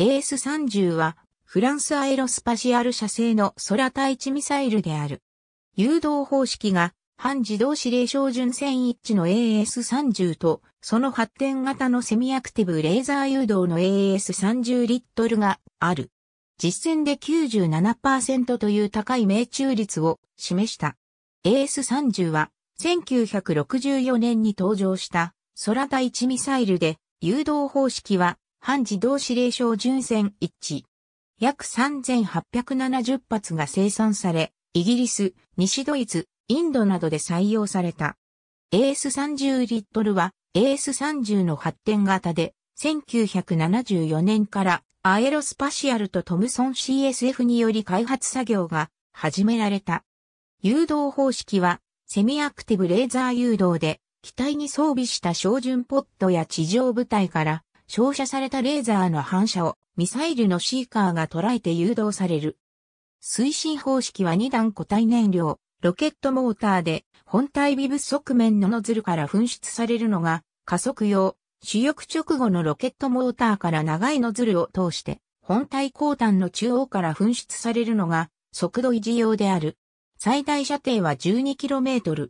AS30 はフランスアエロスパシアル社製の空対地ミサイルである。誘導方式が半自動指令照準線一致の AS30 とその発展型のセミアクティブレーザー誘導の AS30 リットルがある。実戦で97%という高い命中率を示した。AS30 は1964年に登場した空対地ミサイルで誘導方式は半自動指令小巡線1。約3870発が生産され、イギリス、西ドイツ、インドなどで採用された。AS30 リットルは AS30 の発展型で、1974年からアエロスパシアルとトムソン CSF により開発作業が始められた。誘導方式はセミアクティブレーザー誘導で機体に装備した照準ポットや地上部隊から照射されたレーザーの反射をミサイルのシーカーが捉えて誘導される。推進方式は2段固体燃料、ロケットモーターで本体微物側面のノズルから噴出されるのが加速用、主翼直後のロケットモーターから長いノズルを通して本体後端の中央から噴出されるのが速度維持用である。最大射程は 12km。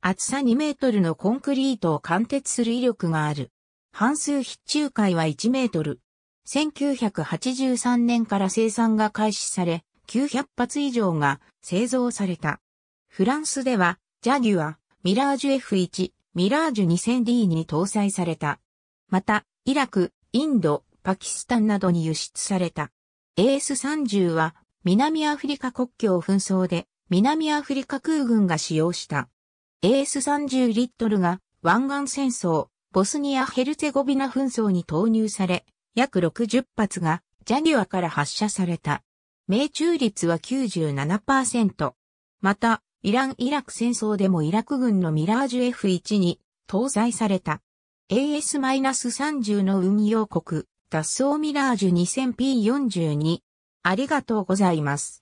厚さ 2m のコンクリートを貫徹する威力がある。半数必中海は1メートル。1983年から生産が開始され、900発以上が製造された。フランスでは、ジャギュア、ミラージュ F1、ミラージュ 2000D に搭載された。また、イラク、インド、パキスタンなどに輸出された。AS30 は、南アフリカ国境紛争で、南アフリカ空軍が使用した。AS30 リットルが、湾岸戦争、ボスニア・ヘルツェゴビナ紛争に投入され、約60発がジャニュアから発射された。命中率は97%。また、イラン・イラク戦争でもイラク軍のミラージュ F1 に搭載された。AS-30 の運用国、脱走ミラージュ 2000P42。ありがとうございます。